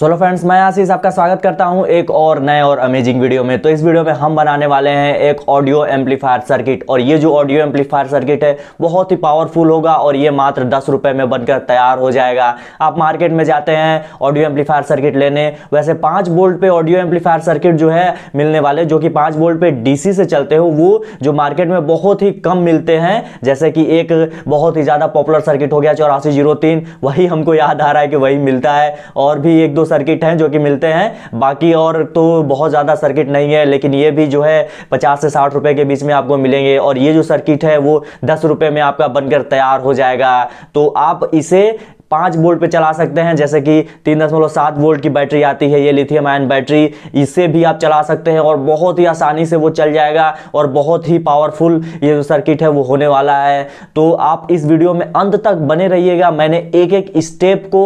चलो फ्रेंड्स मैं आशीष आपका स्वागत करता हूं एक और नए और अमेजिंग वीडियो में तो इस वीडियो में हम बनाने वाले हैं एक ऑडियो एम्पलीफायर सर्किट और ये जो ऑडियो एम्पलीफायर सर्किट है बहुत ही पावरफुल होगा और ये मात्र दस रुपये में बनकर तैयार हो जाएगा आप मार्केट में जाते हैं ऑडियो एम्पलीफायर सर्किट लेने वैसे पाँच बोल्ट पे ऑडियो एम्पलीफायर सर्किट जो है मिलने वाले जो कि पाँच बोल्ट पे डी से चलते हो वो जो मार्केट में बहुत ही कम मिलते हैं जैसे कि एक बहुत ही ज़्यादा पॉपुलर सर्किट हो गया चौरासी जीरो तीन वही हमको याद आ रहा है कि वही मिलता है और भी एक दो सर्किट हैं जो कि मिलते हैं बाकी और तो बहुत ज़्यादा सर्किट नहीं है लेकिन ये भी जो है पचास से साठ रुपये के बीच में आपको मिलेंगे और ये जो सर्किट है वो दस रुपये में आपका बनकर तैयार हो जाएगा तो आप इसे पाँच वोल्ट पे चला सकते हैं जैसे कि तीन दशमलव सात वोल्ट की बैटरी आती है ये लिथियम आयन बैटरी इसे भी आप चला सकते हैं और बहुत ही आसानी से वो चल जाएगा और बहुत ही पावरफुल ये जो सर्किट है वो होने वाला है तो आप इस वीडियो में अंत तक बने रहिएगा मैंने एक एक स्टेप को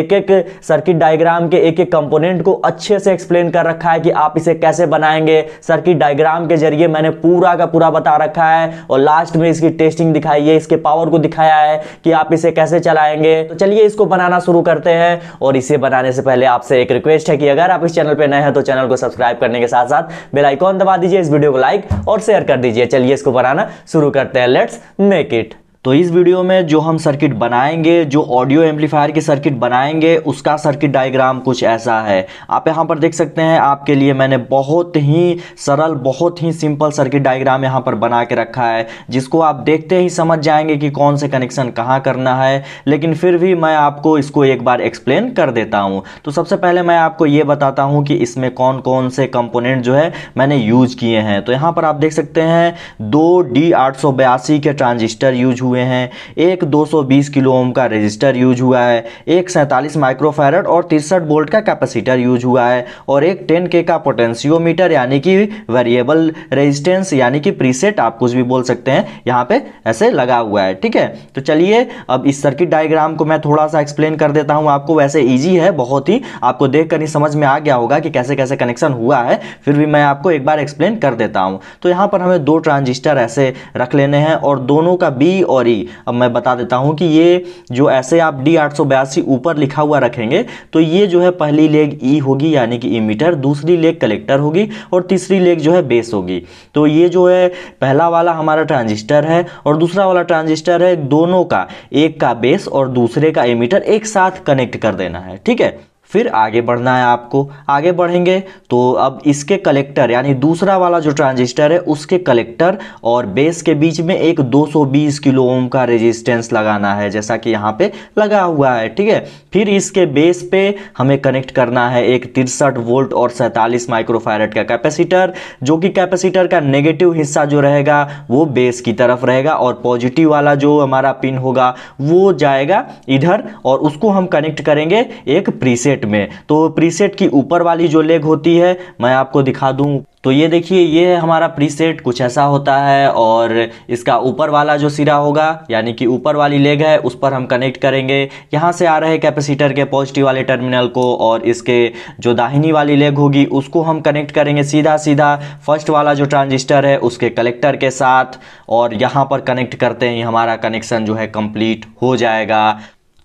एक एक सर्किट डायग्राम के एक एक कंपोनेंट को अच्छे से एक्सप्लेन कर रखा है कि आप इसे कैसे बनाएंगे सर्किट डायग्राम के जरिए मैंने पूरा का पूरा बता रखा है और लास्ट में इसकी टेस्टिंग दिखाई है इसके पावर को दिखाया है कि आप इसे कैसे चलाएंगे तो चलिए इसको बनाना शुरू करते हैं और इसे बनाने से पहले आपसे एक रिक्वेस्ट है कि अगर आप इस चैनल पर नए हैं तो चैनल को सब्सक्राइब करने के साथ साथ बेलाइकॉन दबा दीजिए इस वीडियो को लाइक और शेयर कर दीजिए चलिए इसको बनाना शुरू करते हैं लेट्स मेक इट तो इस वीडियो में जो हम सर्किट बनाएंगे जो ऑडियो एम्पलीफायर की सर्किट बनाएंगे उसका सर्किट डायग्राम कुछ ऐसा है आप यहाँ पर देख सकते हैं आपके लिए मैंने बहुत ही सरल बहुत ही सिंपल सर्किट डायग्राम यहाँ पर बना के रखा है जिसको आप देखते ही समझ जाएंगे कि कौन से कनेक्शन कहाँ करना है लेकिन फिर भी मैं आपको इसको एक बार एक्सप्लेन कर देता हूँ तो सबसे पहले मैं आपको ये बताता हूँ कि इसमें कौन कौन से कंपोनेंट जो है मैंने यूज किए हैं तो यहाँ पर आप देख सकते हैं दो डी के ट्रांजिस्टर यूज हुए हुए हैं एक 220 किलो ओम का रजिस्टर यूज हुआ है एक सैंतालीस माइक्रोफैरड और तिरसठ बोल्ट का कैपेसिटर यूज हुआ है और एक टेन के का पोटेंशियोमीटर यानी कि वेरिएबल रेजिस्टेंस यानी कि प्रीसेट आप कुछ भी बोल सकते हैं यहाँ पे ऐसे लगा हुआ है ठीक है तो चलिए अब इस सर्किट डायग्राम को मैं थोड़ा सा एक्सप्लेन कर देता हूँ आपको वैसे ईजी है बहुत ही आपको देख कर ही समझ में आ गया होगा कि कैसे कैसे कनेक्शन हुआ है फिर भी मैं आपको एक बार एक्सप्लेन कर देता हूँ तो यहाँ पर हमें दो ट्रांजिस्टर ऐसे रख लेने हैं और दोनों का बी और सॉरी अब मैं बता देता हूँ कि ये जो ऐसे आप डी आठ ऊपर लिखा हुआ रखेंगे तो ये जो है पहली लेग ई e होगी यानी कि इमीटर दूसरी लेग कलेक्टर होगी और तीसरी लेग जो है बेस होगी तो ये जो है पहला वाला हमारा ट्रांजिस्टर है और दूसरा वाला ट्रांजिस्टर है दोनों का एक का बेस और दूसरे का इमीटर एक साथ कनेक्ट कर देना है ठीक है फिर आगे बढ़ना है आपको आगे बढ़ेंगे तो अब इसके कलेक्टर यानी दूसरा वाला जो ट्रांजिस्टर है उसके कलेक्टर और बेस के बीच में एक 220 किलो ओम का रेजिस्टेंस लगाना है जैसा कि यहाँ पे लगा हुआ है ठीक है फिर इसके बेस पे हमें कनेक्ट करना है एक तिरसठ वोल्ट और सैंतालीस माइक्रोफायरट का कैपेसिटर जो कि कैपेसिटर का नेगेटिव हिस्सा जो रहेगा वो बेस की तरफ रहेगा और पॉजिटिव वाला जो हमारा पिन होगा वो जाएगा इधर और उसको हम कनेक्ट करेंगे एक प्रीसेट प्रीसेट में तो प्रीसेट की ऊपर वाली जो लेग होती है मैं आपको दिखा दूँ तो ये देखिए ये है हमारा प्रीसेट कुछ ऐसा होता है और इसका ऊपर वाला जो सिरा होगा यानी कि ऊपर वाली लेग है उस पर हम कनेक्ट करेंगे यहाँ से आ रहे कैपेसिटर के पॉजिटिव वाले टर्मिनल को और इसके जो दाहिनी वाली लेग होगी उसको हम कनेक्ट करेंगे सीधा सीधा फर्स्ट वाला जो ट्रांजिस्टर है उसके कलेक्टर के साथ और यहाँ पर कनेक्ट करते ही हमारा कनेक्शन जो है कंप्लीट हो जाएगा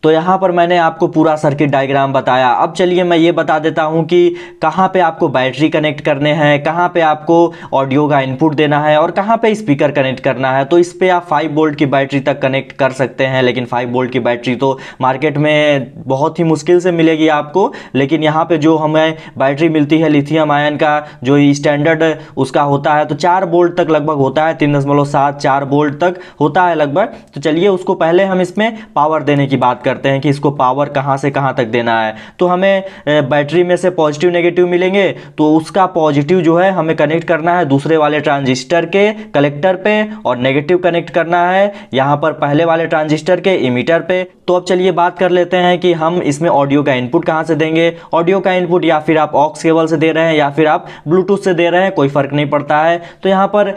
तो यहाँ पर मैंने आपको पूरा सर्किट डायग्राम बताया अब चलिए मैं ये बता देता हूँ कि कहाँ पे आपको बैटरी कनेक्ट करने हैं कहाँ पे आपको ऑडियो का इनपुट देना है और कहाँ पे स्पीकर कनेक्ट करना है तो इस पर आप 5 वोल्ट की बैटरी तक कनेक्ट कर सकते हैं लेकिन 5 वोल्ट की बैटरी तो मार्केट में बहुत ही मुश्किल से मिलेगी आपको लेकिन यहाँ पर जो हमें बैटरी मिलती है लिथियम आयन का जो स्टैंडर्ड उसका होता है तो चार बोल्ट तक लगभग होता है तीन दशमलव सात चार तक होता है लगभग तो चलिए उसको पहले हम इसमें पावर देने की बात करते हैं कि इसको पावर कहाँ से कहाँ तक देना है तो हमें बैटरी में से पॉजिटिव नेगेटिव मिलेंगे तो उसका पॉजिटिव जो है हमें कनेक्ट करना है दूसरे वाले ट्रांजिस्टर के कलेक्टर पे और नेगेटिव कनेक्ट करना है यहाँ पर पहले वाले ट्रांजिस्टर के इमीटर पे तो अब चलिए बात कर लेते हैं कि हम इसमें ऑडियो का इनपुट कहाँ से देंगे ऑडियो का इनपुट या फिर आप ऑक्स केबल से दे रहे हैं या फिर आप ब्लूटूथ से दे रहे हैं कोई फ़र्क नहीं पड़ता है तो यहाँ पर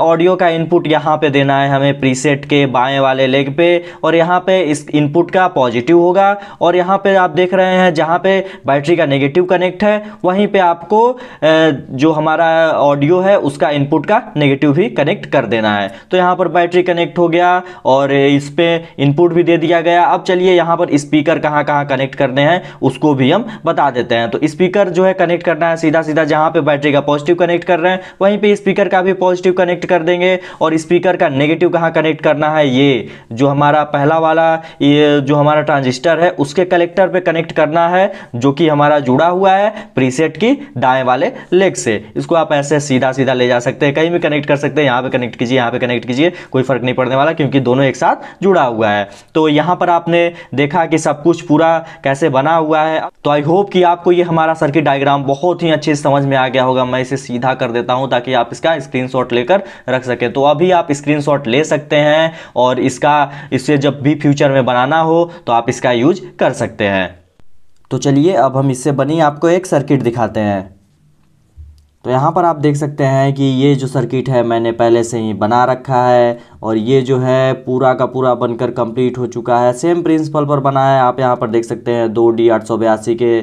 ऑडियो का इनपुट यहाँ पे देना है हमें प्रीसेट के बाएं वाले लेग पे और यहाँ पे इस इनपुट का पॉजिटिव होगा और यहाँ पे आप देख रहे हैं जहाँ पे बैटरी का नेगेटिव कनेक्ट है वहीं पे आपको जो हमारा ऑडियो है उसका इनपुट का नेगेटिव भी कनेक्ट कर देना है तो यहाँ पर बैटरी कनेक्ट हो गया और इस पर इनपुट भी दे दिया गया अब चलिए यहाँ पर स्पीकर कहाँ कहाँ कनेक्ट करने हैं उसको भी हम बता देते हैं तो स्पीकर जो है कनेक्ट करना है सीधा सीधा जहाँ पर बैटरी का पॉजिटिव कनेक्ट कर रहे हैं वहीं पर स्पीकर का भी पॉजिटिव कनेक्ट कर देंगे और स्पीकर का नेगेटिव कहाँ कनेक्ट करना है ये जो हमारा पहला वाला ये जो हमारा ट्रांजिस्टर है उसके कलेक्टर पे कनेक्ट करना है जो कि हमारा जुड़ा हुआ है प्रीसेट की दाएं वाले लेग से इसको आप ऐसे सीधा सीधा ले जा सकते हैं कहीं भी कनेक्ट कर सकते हैं यहाँ पे कनेक्ट कीजिए यहाँ पे कनेक्ट कीजिए कोई फर्क नहीं पड़ने वाला क्योंकि दोनों एक साथ जुड़ा हुआ है तो यहाँ पर आपने देखा कि सब कुछ पूरा कैसे बना हुआ है तो आई होप कि आपको ये हमारा सर्किट डायग्राम बहुत ही अच्छे से समझ में आ गया होगा मैं इसे सीधा कर देता हूँ ताकि आप इसका स्क्रीन लेकर रख सकें तो अभी आप स्क्रीन ले सकते हैं और इसका इससे जब भी फ्यूचर में बनाना हो तो आप इसका यूज कर सकते हैं तो चलिए अब हम इससे बनी आपको एक सर्किट दिखाते हैं तो यहाँ पर आप देख सकते हैं कि ये जो सर्किट है मैंने पहले से ही बना रखा है और ये जो है पूरा का पूरा बनकर कंप्लीट हो चुका है सेम प्रिंसिपल पर बना है आप यहाँ पर देख सकते हैं दो डी आठ सौ बयासी के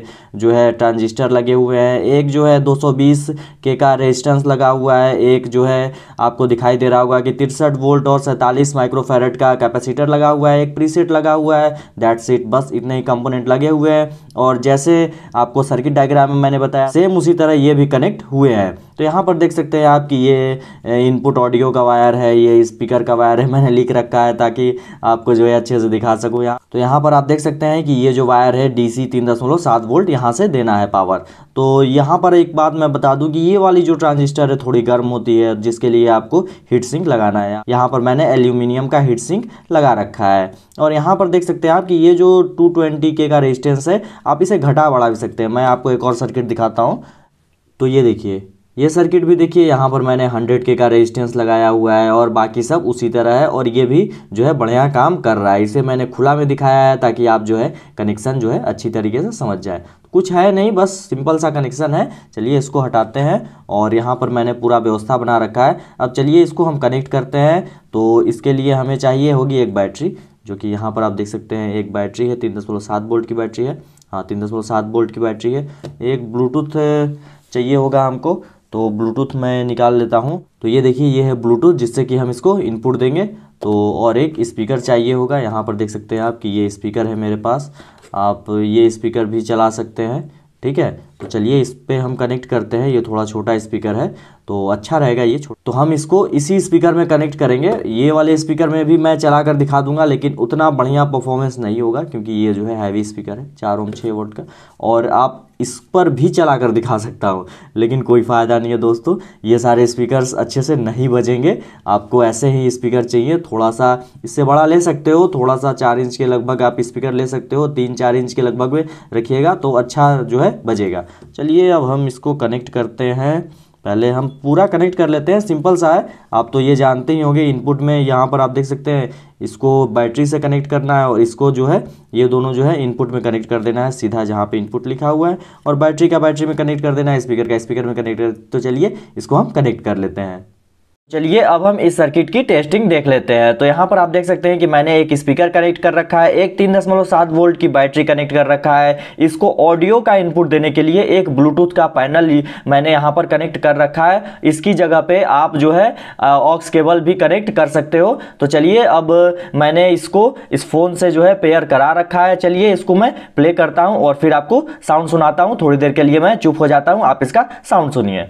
जो है ट्रांजिस्टर लगे हुए हैं एक जो है दो सौ बीस के का रेजिस्टेंस लगा हुआ है एक जो है आपको दिखाई दे रहा होगा कि तिरसठ वोल्ट और सैंतालीस माइक्रोफेरेट का कैपेसिटर लगा हुआ है एक सेट लगा हुआ है दैट सीट बस इतने ही कंपोनेंट लगे हुए हैं और जैसे आपको सर्किट डायग्राम में मैंने बताया सेम उसी तरह ये भी कनेक्ट हुए हुए हैं तो यहाँ पर देख सकते हैं आप कि ये इनपुट ऑडियो का वायर है ये स्पीकर का वायर है मैंने लिख रखा है ताकि आपको जो है अच्छे से दिखा सकूँ यहाँ तो यहाँ पर आप देख सकते हैं कि ये जो वायर है डी सी तीन दशमलव सात वोल्ट यहाँ से देना है पावर तो यहाँ पर एक बात मैं बता दूँ कि ये वाली जो ट्रांजिस्टर है थोड़ी गर्म होती है जिसके लिए आपको हीट सिंक लगाना है यहाँ पर मैंने एल्यूमिनियम का हीट सिंक लगा रखा है और यहाँ पर देख सकते हैं आप कि ये जो टू ट्वेंटी के का रेजिस्टेंस है आप इसे घटा बढ़ा भी सकते हैं मैं आपको एक और सर्किट दिखाता हूँ तो ये देखिए ये सर्किट भी देखिए यहाँ पर मैंने 100 के का रेजिस्टेंस लगाया हुआ है और बाकी सब उसी तरह है और ये भी जो है बढ़िया काम कर रहा है इसे मैंने खुला में दिखाया है ताकि आप जो है कनेक्शन जो है अच्छी तरीके से समझ जाए कुछ है नहीं बस सिंपल सा कनेक्शन है चलिए इसको हटाते हैं और यहाँ पर मैंने पूरा व्यवस्था बना रखा है अब चलिए इसको हम कनेक्ट करते हैं तो इसके लिए हमें चाहिए होगी एक बैटरी जो कि यहाँ पर आप देख सकते हैं एक बैटरी है तीन दशमलव सात वोल्ट की बैटरी है हाँ तीन दशमलव सात वोल्ट की बैटरी है एक ब्लूटूथ चाहिए होगा हमको तो ब्लूटूथ मैं निकाल लेता हूँ तो ये देखिए ये है ब्लूटूथ जिससे कि हम इसको इनपुट देंगे तो और एक स्पीकर चाहिए होगा यहाँ पर देख सकते हैं आप कि ये स्पीकर है मेरे पास आप ये स्पीकर भी चला सकते हैं ठीक है तो चलिए इस पर हम कनेक्ट करते हैं ये थोड़ा छोटा स्पीकर है तो अच्छा रहेगा ये तो हम इसको इसी स्पीकर में कनेक्ट करेंगे ये वाले स्पीकर में भी मैं चला कर दिखा दूंगा लेकिन उतना बढ़िया परफॉर्मेंस नहीं होगा क्योंकि ये जो है हैवी स्पीकर है चार ओम छः वोट का और आप इस पर भी चला कर दिखा सकता हूँ लेकिन कोई फ़ायदा नहीं है दोस्तों ये सारे स्पीकर्स अच्छे से नहीं बजेंगे आपको ऐसे ही स्पीकर चाहिए थोड़ा सा इससे बड़ा ले सकते हो थोड़ा सा चार इंच के लगभग आप स्पीकर ले सकते हो तीन चार इंच के लगभग में रखिएगा तो अच्छा जो है बजेगा चलिए अब हम इसको कनेक्ट करते हैं पहले हम पूरा कनेक्ट कर लेते हैं सिंपल सा है आप तो ये जानते ही होंगे इनपुट में यहाँ पर आप देख सकते हैं इसको बैटरी से कनेक्ट करना है और इसको जो है ये दोनों जो है इनपुट में कनेक्ट कर देना है सीधा जहाँ पे इनपुट लिखा हुआ है और बैटरी का बैटरी में कनेक्ट कर देना है स्पीकर का स्पीकर में कनेक्ट तो चलिए इसको हम कनेक्ट कर लेते हैं चलिए अब हम इस सर्किट की टेस्टिंग देख लेते हैं तो यहाँ पर आप देख सकते हैं कि मैंने एक स्पीकर कनेक्ट कर रखा है एक तीन दशमलव सात वोल्ट की बैटरी कनेक्ट कर रखा है इसको ऑडियो का इनपुट देने के लिए एक ब्लूटूथ का पैनल मैंने यहाँ पर कनेक्ट कर रखा है इसकी जगह पे आप जो है ऑक्स केबल भी कनेक्ट कर सकते हो तो चलिए अब मैंने इसको इस फ़ोन से जो है पेयर करा रखा है चलिए इसको मैं प्ले करता हूँ और फिर आपको साउंड सुनाता हूँ थोड़ी देर के लिए मैं चुप हो जाता हूँ आप इसका साउंड सुनिए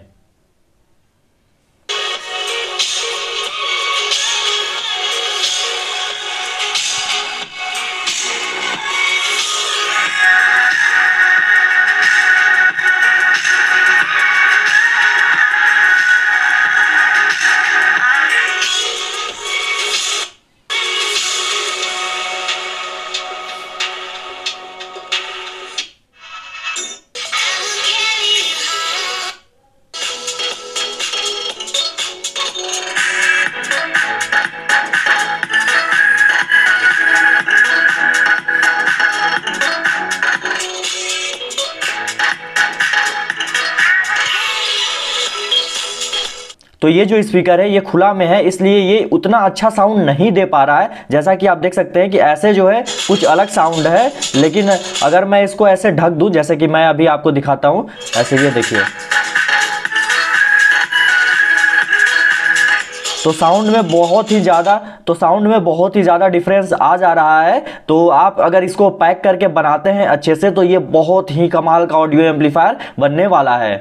तो ये जो स्पीकर है ये खुला में है इसलिए ये उतना अच्छा साउंड नहीं दे पा रहा है जैसा कि आप देख सकते हैं कि ऐसे जो है कुछ अलग साउंड है लेकिन अगर मैं इसको ऐसे ढक दूँ जैसे कि मैं अभी आपको दिखाता हूँ ऐसे ये देखिए तो साउंड में बहुत ही ज़्यादा तो साउंड में बहुत ही ज़्यादा डिफरेंस आ जा रहा है तो आप अगर इसको पैक करके बनाते हैं अच्छे से तो ये बहुत ही कमाल का ऑडियो एम्पलीफायर बनने वाला है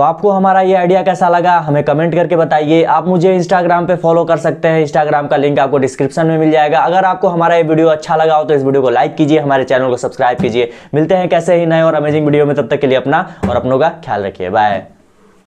तो आपको हमारा ये आइडिया कैसा लगा हमें कमेंट करके बताइए आप मुझे इंस्टाग्राम पे फॉलो कर सकते हैं इंस्टाग्राम का लिंक आपको डिस्क्रिप्शन में मिल जाएगा अगर आपको हमारा ये वीडियो अच्छा लगा हो तो इस वीडियो को लाइक कीजिए हमारे चैनल को सब्सक्राइब कीजिए मिलते हैं कैसे ही नए और अमेजिंग वीडियो में तब तक के लिए अपना और अपनों का ख्याल रखिए बाय